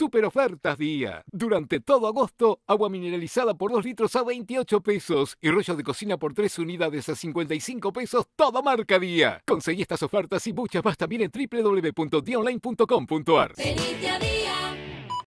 Super ofertas día. Durante todo agosto, agua mineralizada por 2 litros a 28 pesos y rollo de cocina por 3 unidades a 55 pesos, todo marca día. Conseguí estas ofertas y muchas más también en www.dionline.com.ar.